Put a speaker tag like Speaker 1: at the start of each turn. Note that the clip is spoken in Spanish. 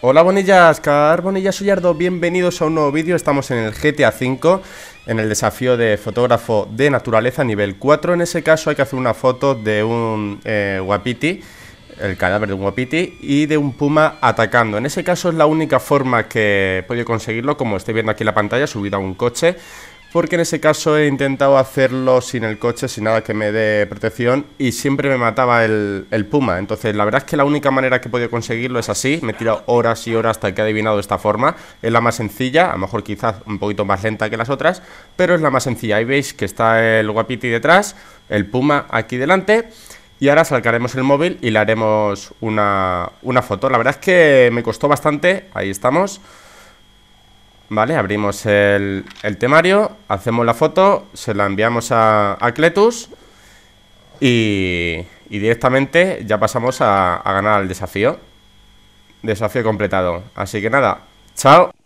Speaker 1: Hola Bonillas, Car Bonillas Ardo, bienvenidos a un nuevo vídeo, estamos en el GTA V, en el desafío de fotógrafo de naturaleza nivel 4, en ese caso hay que hacer una foto de un eh, guapiti, el cadáver de un guapiti, y de un puma atacando, en ese caso es la única forma que he podido conseguirlo, como estoy viendo aquí en la pantalla, subida a un coche, porque en ese caso he intentado hacerlo sin el coche, sin nada que me dé protección y siempre me mataba el, puma. Entonces la verdad es que la única manera que he podido conseguirlo es así, me he tirado horas y horas hasta que he adivinado esta forma. Es la más sencilla, a lo mejor quizás un poquito más lenta que las otras, pero es la más sencilla. Ahí veis que está el guapiti detrás, el puma aquí delante. Y ahora sacaremos el móvil y le haremos una, una foto. La verdad es que me costó bastante. Ahí estamos. Vale, abrimos el, temario, hacemos la foto, se la enviamos a, a Cletus y, directamente ya pasamos a, a ganar el desafío. Desafío completado. Así que nada, chao.